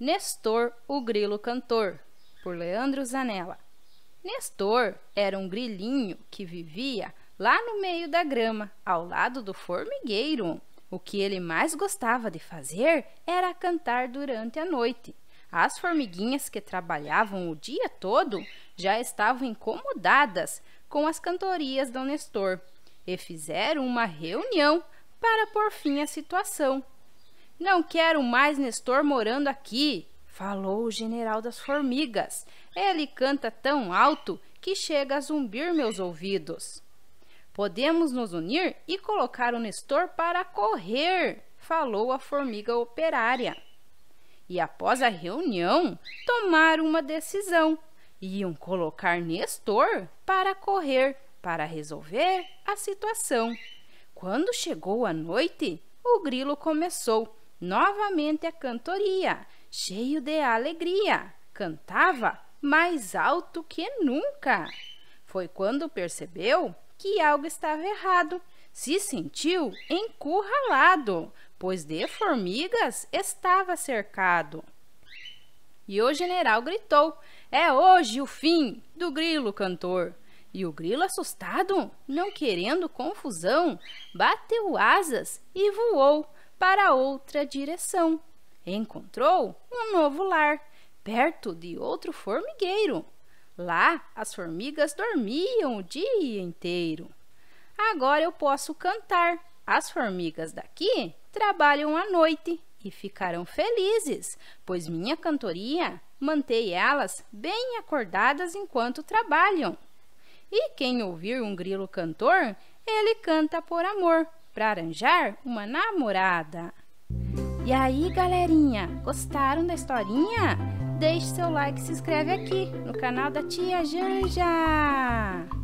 Nestor, o grilo cantor, por Leandro Zanella. Nestor era um grilinho que vivia lá no meio da grama, ao lado do formigueiro. O que ele mais gostava de fazer era cantar durante a noite. As formiguinhas que trabalhavam o dia todo já estavam incomodadas com as cantorias do Nestor e fizeram uma reunião para pôr fim à situação não quero mais Nestor morando aqui, falou o general das formigas. Ele canta tão alto que chega a zumbir meus ouvidos. Podemos nos unir e colocar o Nestor para correr, falou a formiga operária. E após a reunião, tomaram uma decisão. Iam colocar Nestor para correr, para resolver a situação. Quando chegou a noite, o grilo começou. Novamente a cantoria, cheio de alegria, cantava mais alto que nunca. Foi quando percebeu que algo estava errado. Se sentiu encurralado, pois de formigas estava cercado. E o general gritou: É hoje o fim do grilo cantor. E o grilo, assustado, não querendo confusão, bateu asas e voou para outra direção. Encontrou um novo lar, perto de outro formigueiro. Lá as formigas dormiam o dia inteiro. Agora eu posso cantar. As formigas daqui trabalham à noite e ficarão felizes, pois minha cantoria mantém elas bem acordadas enquanto trabalham. E quem ouvir um grilo cantor, ele canta por amor, para arranjar uma namorada. E aí, galerinha, gostaram da historinha? Deixe seu like e se inscreve aqui no canal da Tia Janja!